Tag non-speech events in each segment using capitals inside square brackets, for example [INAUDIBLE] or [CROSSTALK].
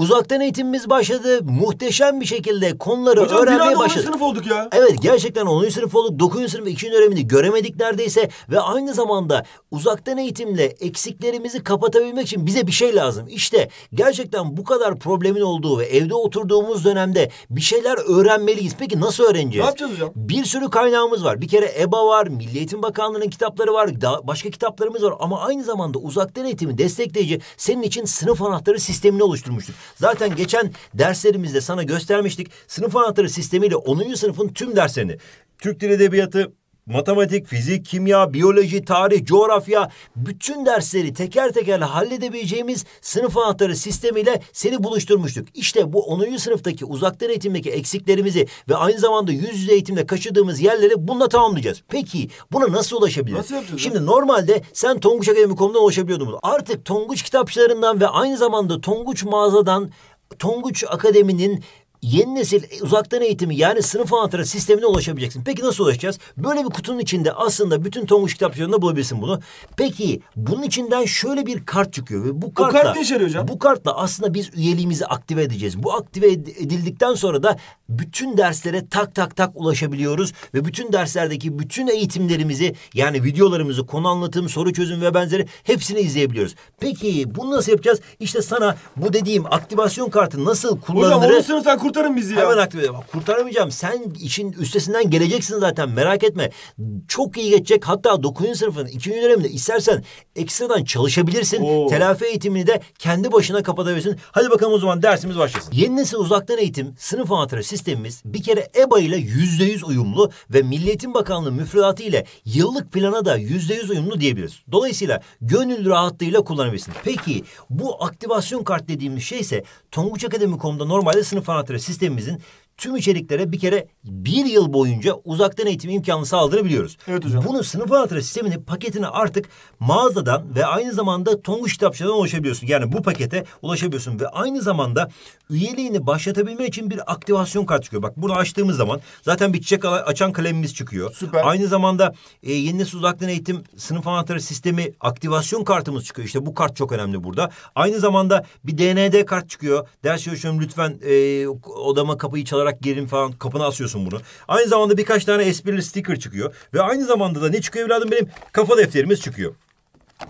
Uzaktan eğitimimiz başladı. Muhteşem bir şekilde konuları Hocam, öğrenmeye başladık. Hocam sınıf olduk ya. Evet gerçekten 10. sınıf olduk. 9. sınıf 2. dönemini göremedik neredeyse. Ve aynı zamanda uzaktan eğitimle eksiklerimizi kapatabilmek için bize bir şey lazım. İşte gerçekten bu kadar problemin olduğu ve evde oturduğumuz dönemde bir şeyler öğrenmeliyiz. Peki nasıl öğreneceğiz? Ne yapacağız hocam? Bir sürü kaynağımız var. Bir kere EBA var, Milli Eğitim Bakanlığı'nın kitapları var, daha başka kitaplarımız var. Ama aynı zamanda uzaktan eğitimi destekleyici senin için sınıf anahtarı sistemini oluşturmuştuk. Zaten geçen derslerimizde sana göstermiştik. Sınıf anahtarı sistemiyle 10. sınıfın tüm derslerini Türk Dil Edebiyatı, matematik, fizik, kimya, biyoloji, tarih, coğrafya bütün dersleri teker teker halledebileceğimiz sınıf anahtarı sistemiyle seni buluşturmuştuk. İşte bu 10. sınıftaki uzaktan eğitimdeki eksiklerimizi ve aynı zamanda yüz yüze eğitimde kaçırdığımız yerleri bununla tamamlayacağız. Peki buna nasıl ulaşabiliriz? Nasıl yapacağız? Şimdi normalde sen tonguçakademi.com'dan ulaşabiliyordun bunu. Artık Tonguç kitapçılarından ve aynı zamanda Tonguç mağazadan Tonguç Akademi'nin yeni nesil e, uzaktan eğitimi yani sınıf anahtarı sistemine ulaşabileceksin. Peki nasıl ulaşacağız? Böyle bir kutunun içinde aslında bütün Tonguç kitapçılarında bulabilirsin bunu. Peki bunun içinden şöyle bir kart çıkıyor ve bu kartla kart ne hocam? Bu kartla aslında biz üyeliğimizi aktive edeceğiz. Bu aktive edildikten sonra da bütün derslere tak tak tak ulaşabiliyoruz ve bütün derslerdeki bütün eğitimlerimizi yani videolarımızı, konu anlatım, soru çözüm ve benzeri hepsini izleyebiliyoruz. Peki bunu nasıl yapacağız? İşte sana bu dediğim aktivasyon kartı nasıl kullanılır? Hocam onu kurtarın bizi ya. Hemen aktive edeyim. Kurtaramayacağım. Sen işin üstesinden geleceksin zaten merak etme. Çok iyi geçecek. Hatta dokuzuncu sınıfın ikinci döneminde istersen ekstradan çalışabilirsin. Oo. Telafi eğitimini de kendi başına kapatabilirsin. Hadi bakalım o zaman dersimiz başlasın. Yeni nesil uzaktan eğitim sınıf anahtarı sistemimiz bir kere EBA ile yüzde yüz uyumlu ve Milli Eğitim Bakanlığı müfredatı ile yıllık plana da yüzde yüz uyumlu diyebiliriz. Dolayısıyla gönül rahatlığıyla kullanabilirsin. Peki bu aktivasyon kart dediğimiz şey ise Tonguç Akademi.com'da normalde sınıf anahtarı sistemimizin tüm içeriklere bir kere bir yıl boyunca uzaktan eğitim imkanı sağlayabiliyoruz. Evet hocam. Bunu sınıf anahtarı sistemini paketini artık mağazadan ve aynı zamanda Tonguç kitapçıdan ulaşabiliyorsun. Yani bu pakete ulaşabiliyorsun ve aynı zamanda üyeliğini başlatabilmen için bir aktivasyon kartı çıkıyor. Bak bunu açtığımız zaman zaten bir çiçek açan kalemimiz çıkıyor. Süper. Aynı zamanda e, yeni nesil uzaktan eğitim sınıf anahtarı sistemi aktivasyon kartımız çıkıyor. İşte bu kart çok önemli burada. Aynı zamanda bir DND kart çıkıyor. Ders çalışıyorum lütfen e, odama kapıyı çalarak olarak gelin falan kapına asıyorsun bunu. Aynı zamanda birkaç tane esprili sticker çıkıyor. Ve aynı zamanda da ne çıkıyor evladım benim? Kafa defterimiz çıkıyor.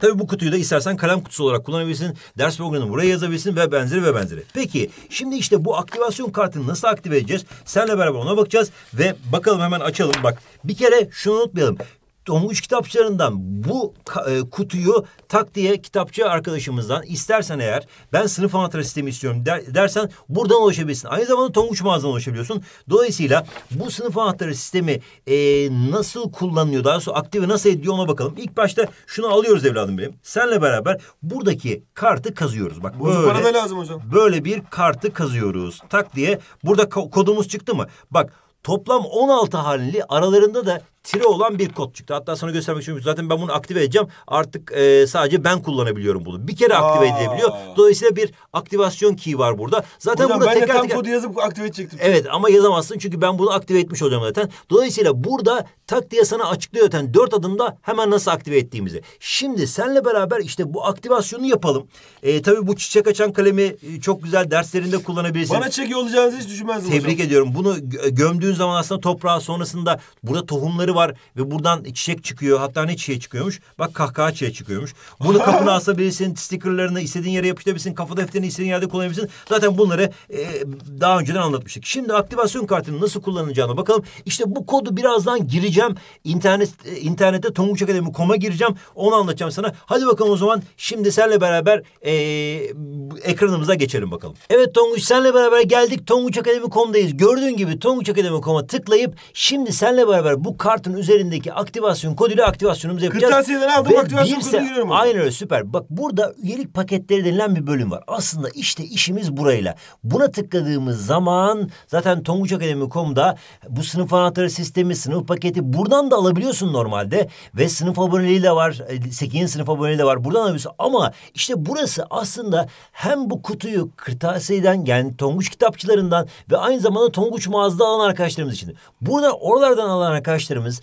Tabii bu kutuyu da istersen kalem kutusu olarak kullanabilirsin. Ders programını buraya yazabilirsin ve benzeri ve benzeri. Peki şimdi işte bu aktivasyon kartını nasıl aktive edeceğiz? Senle beraber ona bakacağız ve bakalım hemen açalım. Bak bir kere şunu unutmayalım. Tonguç kitapçılarından bu e, kutuyu tak diye kitapçı arkadaşımızdan istersen eğer ben sınıf anahtarı sistemi istiyorum der, dersen buradan ulaşabilirsin. Aynı zamanda Tonguç mağazadan ulaşabiliyorsun. Dolayısıyla bu sınıf anahtarı sistemi e, nasıl kullanılıyor daha sonra aktive nasıl ediyor ona bakalım. İlk başta şunu alıyoruz evladım benim. Senle beraber buradaki kartı kazıyoruz. Bak böyle, para lazım hocam. Böyle bir kartı kazıyoruz. Tak diye burada kodumuz çıktı mı? Bak Toplam 16 halini aralarında da tire olan bir kod çıktı. Hatta sana göstermek için zaten ben bunu aktive edeceğim. Artık e, sadece ben kullanabiliyorum bunu. Bir kere aktive Aa. edilebiliyor. Dolayısıyla bir aktivasyon key var burada. Zaten Hocam, burada ben tekrar, de tam tekrar... kodu yazıp aktive edecektim. Evet ama yazamazsın çünkü ben bunu aktive etmiş olacağım zaten. Dolayısıyla burada tak diye sana açıklıyor zaten dört adımda hemen nasıl aktive ettiğimizi. Şimdi senle beraber işte bu aktivasyonu yapalım. E, tabii bu çiçek açan kalemi e, çok güzel derslerinde kullanabilirsin. Bana çekiyor olacağınızı hiç düşünmezdim Tebrik hocam. ediyorum. Bunu gömdüğün zaman aslında toprağa sonrasında burada tohumları dalları var ve buradan çiçek çıkıyor. Hatta ne çiçeği çıkıyormuş? Bak kahkaha çiçeği çıkıyormuş. Bunu [LAUGHS] kapına asabilirsin, stickerlarını istediğin yere yapıştırabilirsin, kafa defterini istediğin yerde kullanabilirsin. Zaten bunları e, daha önceden anlatmıştık. Şimdi aktivasyon kartını nasıl kullanacağına bakalım. İşte bu kodu birazdan gireceğim. İnternet e, internette tonguçakademi.com'a gireceğim. Onu anlatacağım sana. Hadi bakalım o zaman şimdi senle beraber e, ekranımıza geçelim bakalım. Evet Tonguç senle beraber geldik. Tonguçakademi.com'dayız. Gördüğün gibi tonguçakademi.com'a tıklayıp şimdi senle beraber bu kart kartın üzerindeki aktivasyon koduyla aktivasyonumuzu yapacağız. Kırtasiyeden aldım Ve aktivasyon kodunu giriyorum. Aynen öyle süper. Bak burada üyelik paketleri denilen bir bölüm var. Aslında işte işimiz burayla. Buna tıkladığımız zaman zaten tonguçakademi.com'da bu sınıf anahtarı sistemi, sınıf paketi buradan da alabiliyorsun normalde. Ve sınıf aboneliği de var. 8. E, sınıf aboneliği de var. Buradan alabiliyorsun. Ama işte burası aslında hem bu kutuyu kırtasiyeden yani tonguç kitapçılarından ve aynı zamanda tonguç mağazada alan arkadaşlarımız için. Burada oralardan alan arkadaşlarımız yaparız.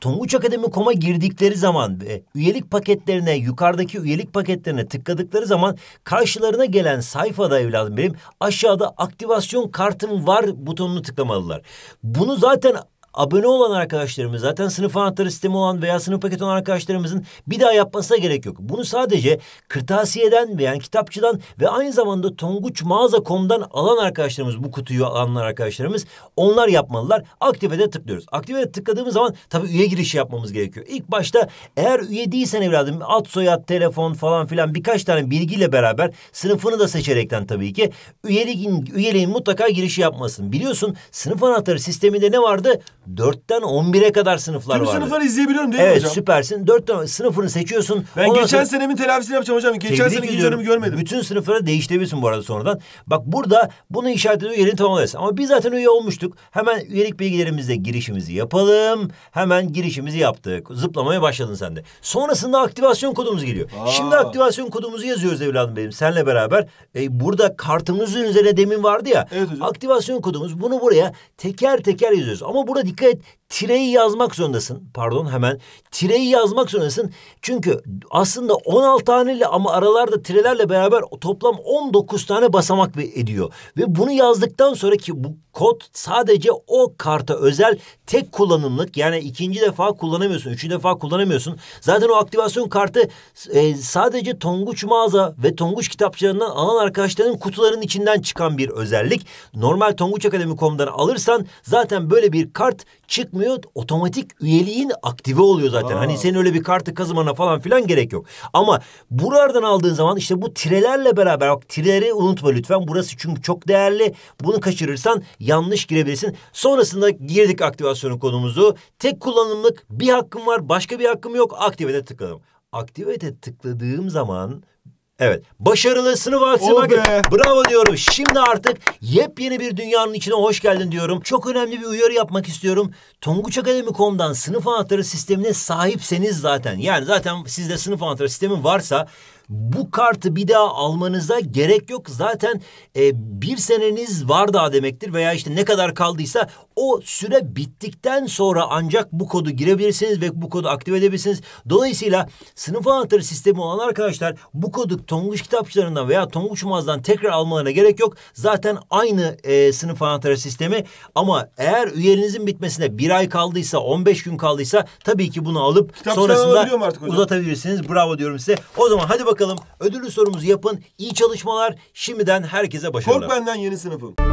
Tonguç Akademi.com'a girdikleri zaman e, üyelik paketlerine yukarıdaki üyelik paketlerine tıkladıkları zaman karşılarına gelen sayfada evladım benim aşağıda aktivasyon kartım var butonunu tıklamalılar. Bunu zaten abone olan arkadaşlarımız zaten sınıf anahtarı sistemi olan veya sınıf paketi olan arkadaşlarımızın bir daha yapmasına gerek yok. Bunu sadece kırtasiyeden yani kitapçıdan ve aynı zamanda tonguçmağaza.com'dan alan arkadaşlarımız bu kutuyu alanlar arkadaşlarımız onlar yapmalılar. Aktifede tıklıyoruz. Aktifede tıkladığımız zaman tabii üye girişi yapmamız gerekiyor. İlk başta eğer üye değilsen evladım ad soyad telefon falan filan birkaç tane bilgiyle beraber sınıfını da seçerekten tabii ki üyeliğin, üyeliğin mutlaka girişi yapmasın. Biliyorsun sınıf anahtarı sisteminde ne vardı? Dörtten on bire kadar sınıflar var. Tüm vardı. sınıfları izleyebiliyorum değil mi hocam? Evet süpersin. Dörtten sınıfını seçiyorsun. Ben geçen sonra... senemin telafisini yapacağım hocam. Geçen seneki dönemi görmedim. Bütün sınıfları değiştirebilirsin bu arada sonradan. Bak burada bunu işaret ediyor yerini tamamlayasın. Ama biz zaten üye olmuştuk. Hemen üyelik bilgilerimizle girişimizi yapalım. Hemen girişimizi yaptık. Zıplamaya başladın sen de. Sonrasında aktivasyon kodumuz geliyor. Aa. Şimdi aktivasyon kodumuzu yazıyoruz evladım benim senle beraber. E, burada kartımızın üzerine demin vardı ya. Evet hocam. Aktivasyon kodumuz bunu buraya teker teker yazıyoruz. Ama burada dikkat good tireyi yazmak zorundasın. Pardon hemen. Tireyi yazmak zorundasın. Çünkü aslında 16 haneli ama aralarda tirelerle beraber toplam 19 tane basamak ediyor. Ve bunu yazdıktan sonra ki bu kod sadece o karta özel tek kullanımlık. Yani ikinci defa kullanamıyorsun, üçüncü defa kullanamıyorsun. Zaten o aktivasyon kartı e, sadece Tonguç mağaza ve Tonguç kitapçılarından alan arkadaşların kutularının içinden çıkan bir özellik. Normal Tonguç Akademi.com'dan alırsan zaten böyle bir kart çıkmıyor yapmıyor. Otomatik üyeliğin aktive oluyor zaten. Hani Aa. Hani senin öyle bir kartı kazımana falan filan gerek yok. Ama buralardan aldığın zaman işte bu tirelerle beraber bak tireleri unutma lütfen. Burası çünkü çok değerli. Bunu kaçırırsan yanlış girebilirsin. Sonrasında girdik aktivasyon kodumuzu. Tek kullanımlık bir hakkım var başka bir hakkım yok. Aktivete tıkladım. Aktivete tıkladığım zaman Evet. Başarılı sınıf aksine oh bak. Bravo diyorum. Şimdi artık yepyeni bir dünyanın içine hoş geldin diyorum. Çok önemli bir uyarı yapmak istiyorum. Tonguç sınıf anahtarı sistemine sahipseniz zaten. Yani zaten sizde sınıf anahtarı sistemi varsa bu kartı bir daha almanıza gerek yok. Zaten e, bir seneniz var daha demektir veya işte ne kadar kaldıysa o süre bittikten sonra ancak bu kodu girebilirsiniz ve bu kodu aktive edebilirsiniz. Dolayısıyla sınıf anahtarı sistemi olan arkadaşlar bu kodu Tonguç kitapçılarından veya Tonguç mağazadan tekrar almalarına gerek yok. Zaten aynı e, sınıf anahtarı sistemi ama eğer üyelerinizin bitmesine bir ay kaldıysa 15 gün kaldıysa tabii ki bunu alıp Kitapçıdan sonrasında uzatabilirsiniz. Bravo diyorum size. O zaman hadi bakalım bakalım. Ödüllü sorumuzu yapın. İyi çalışmalar. Şimdiden herkese başarılar. Kork benden yeni sınıfım.